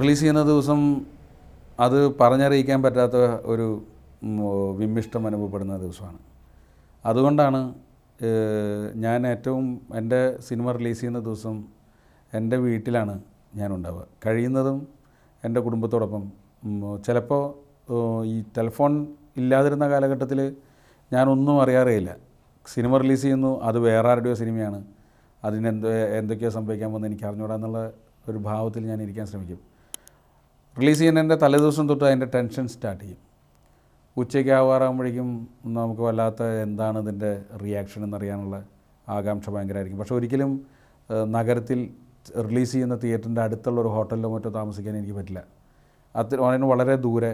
release ചെയ്യുന്ന ദിവസം അത് പറഞ്ഞറിയിക്കാൻ പറ്റാത്ത ഒരു വിമ്മിഷ്ടം അനുഭവപ്പെടുന്ന ദിവസമാണ് അതുകൊണ്ടാണ് ഞാൻ ഏറ്റവും എൻ്റെ സിനിമ റിലീസ് ചെയ്യുന്ന ദിവസം എൻ്റെ വീട്ടിലാണ് ഞാനുണ്ടാവുക കഴിയുന്നതും എൻ്റെ കുടുംബത്തോടൊപ്പം ചിലപ്പോൾ ഈ ടെലിഫോൺ ഇല്ലാതിരുന്ന കാലഘട്ടത്തിൽ ഞാനൊന്നും അറിയാറേയില്ല സിനിമ റിലീസ് ചെയ്യുന്നു അത് വേറെ ആരുടെയോ സിനിമയാണ് അതിനെന്തോ എന്തൊക്കെയോ സംഭവിക്കാൻ പോകുന്നത് എനിക്ക് അറിഞ്ഞുകൂടാന്നുള്ള എന്നുള്ള ഒരു ഭാവത്തിൽ ഞാൻ ഇരിക്കാൻ ശ്രമിക്കും റിലീസ് ചെയ്യുന്നതിൻ്റെ തലേദിവസം തൊട്ട് അതിൻ്റെ ടെൻഷൻ സ്റ്റാർട്ട് ചെയ്യും ഉച്ചയ്ക്ക് ആവാറാകുമ്പോഴേക്കും നമുക്ക് വല്ലാത്ത എന്താണ് ഇതിൻ്റെ റിയാക്ഷൻ എന്നറിയാനുള്ള ആകാംക്ഷ ഭയങ്കരമായിരിക്കും പക്ഷേ ഒരിക്കലും നഗരത്തിൽ റിലീസ് ചെയ്യുന്ന തിയേറ്ററിൻ്റെ അടുത്തുള്ള ഒരു ഹോട്ടലിലോ മറ്റോ താമസിക്കാൻ എനിക്ക് പറ്റില്ല അത്ര അതിന് വളരെ ദൂരെ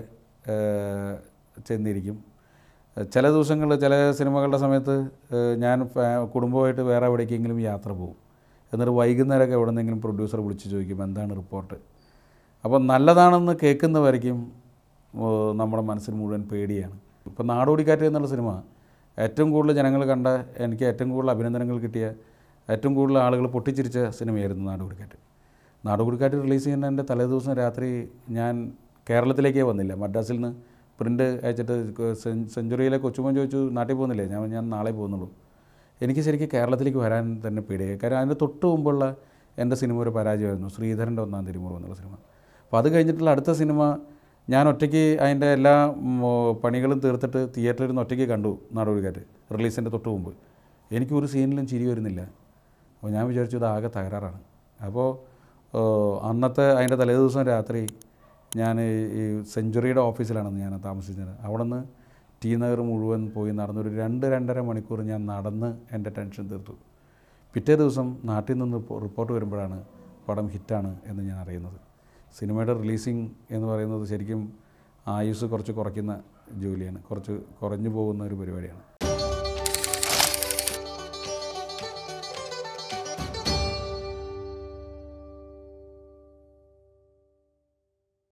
ചെന്നിരിക്കും ചില ദിവസങ്ങളിൽ ചില സിനിമകളുടെ സമയത്ത് ഞാൻ കുടുംബമായിട്ട് വേറെ എവിടേക്കെങ്കിലും യാത്ര പോകും എന്നിട്ട് വൈകുന്നേരമൊക്കെ എവിടെ നിന്നെങ്കിലും പ്രൊഡ്യൂസർ വിളിച്ച് ചോദിക്കും എന്താണ് റിപ്പോർട്ട് അപ്പം നല്ലതാണെന്ന് കേൾക്കുന്നവരേക്കും നമ്മുടെ മനസ്സിന് മുഴുവൻ പേടിയാണ് ഇപ്പം നാടോടിക്കാറ്റ് എന്നുള്ള സിനിമ ഏറ്റവും കൂടുതൽ ജനങ്ങൾ കണ്ട എനിക്ക് ഏറ്റവും കൂടുതൽ അഭിനന്ദനങ്ങൾ കിട്ടിയ ഏറ്റവും കൂടുതൽ ആളുകൾ പൊട്ടിച്ചിരിച്ച സിനിമയായിരുന്നു നാടോടിക്കാറ്റ് നാടോടിക്കാറ്റ് റിലീസ് ചെയ്യുന്ന എൻ്റെ തലേ ദിവസം രാത്രി ഞാൻ കേരളത്തിലേക്കേ വന്നില്ല മദ്രാസിൽ നിന്ന് പ്രിൻ്റ് അയച്ചിട്ട് സെഞ്ചുറിയിലെ കൊച്ചുമോൻ ചോദിച്ചു നാട്ടിൽ പോകുന്നില്ലേ ഞാൻ ഞാൻ നാളെ പോകുന്നുള്ളൂ എനിക്ക് ശരിക്കും കേരളത്തിലേക്ക് വരാൻ തന്നെ പേടിയായി കാരണം അതിൻ്റെ തൊട്ട് മുമ്പുള്ള എൻ്റെ സിനിമ ഒരു പരാജയമായിരുന്നു ശ്രീധരൻ്റെ ഒന്നാം തിരുമുറവ് എന്നുള്ള സിനിമ അപ്പോൾ അത് കഴിഞ്ഞിട്ടുള്ള അടുത്ത സിനിമ ഞാൻ ഒറ്റയ്ക്ക് അതിൻ്റെ എല്ലാ പണികളും തീർത്തിട്ട് തിയേറ്ററിൽ നിന്ന് ഒറ്റയ്ക്ക് കണ്ടു നാടോടിക്കാറ്റ് റിലീസിൻ്റെ തൊട്ട് മുമ്പ് എനിക്കൊരു സീനിലും ചിരി വരുന്നില്ല അപ്പോൾ ഞാൻ വിചാരിച്ചു ഇത് ആകെ തകരാറാണ് അപ്പോൾ അന്നത്തെ അതിൻ്റെ തലേദിവസം രാത്രി ഞാൻ ഈ സെഞ്ചുറിയുടെ ഓഫീസിലാണെന്ന് ഞാൻ താമസിച്ചത് അവിടെ നിന്ന് ടി നഗർ മുഴുവൻ പോയി നടന്നൊരു രണ്ട് രണ്ടര മണിക്കൂർ ഞാൻ നടന്ന് എൻ്റെ ടെൻഷൻ തീർത്തു പിറ്റേ ദിവസം നാട്ടിൽ നിന്ന് റിപ്പോർട്ട് വരുമ്പോഴാണ് പടം ഹിറ്റാണ് എന്ന് ഞാൻ അറിയുന്നത് സിനിമയുടെ റിലീസിങ് എന്ന് പറയുന്നത് ശരിക്കും ആയുസ് കുറച്ച് കുറയ്ക്കുന്ന ജോലിയാണ് കുറച്ച് കുറഞ്ഞു പോകുന്ന ഒരു പരിപാടിയാണ്